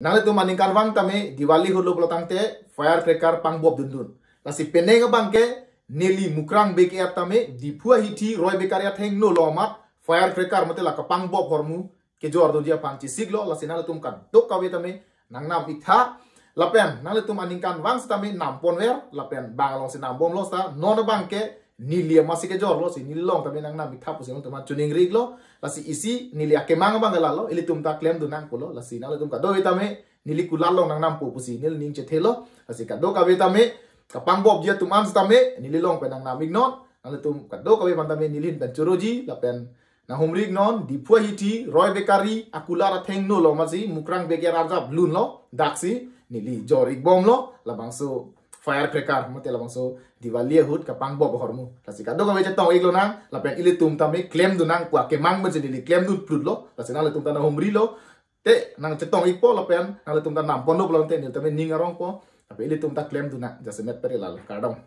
nale tu maningkan wang di diwali hulu pelatang te fire cracker pang bob dundun lasi peneng bang ke neli mukrang beke at tami di puah hiti roy bekar ya teng no lomat fire cracker mate laka bob hormu ke jor do dia pang siglo lasi nale tu kan dok kawe tami nang nam ikha lapen nale tu maningkan wang tame nampon wer lapen bang long sinam bom losta nona non bang ke nilia masih ke jor lo si nilong tapi nang nang tapu si untuk macuning rig lo lasi isi nilia kemang bang lo ili tum tak lem dunang kulo lasi nalo tum kado itame nili kulalo nang nampu pusi si nil ning cethelo lasi kado kabe itame kapang bob dia tum am me nili long penang nang non nalo tum kado kabe bantame nilin dan curoji lapen na rig non di dipua hiti roy bekari akulara teng no lo si mukrang beger arjab blun lo daksi nili jorik bom lo labang so firecracker mate labang so diwali ya hut ka bob hormu lasika dogo beche tong iglo nang lapen ile tum me claim du nang kwa ke mang beche dili claim du prudlo lasina le tumta na umri lo te nang chetong ipo lapen nang le tanah nam pono blonte ni ninga ningarong po tapi ile tumta klaim du nang jase met pere lal kadong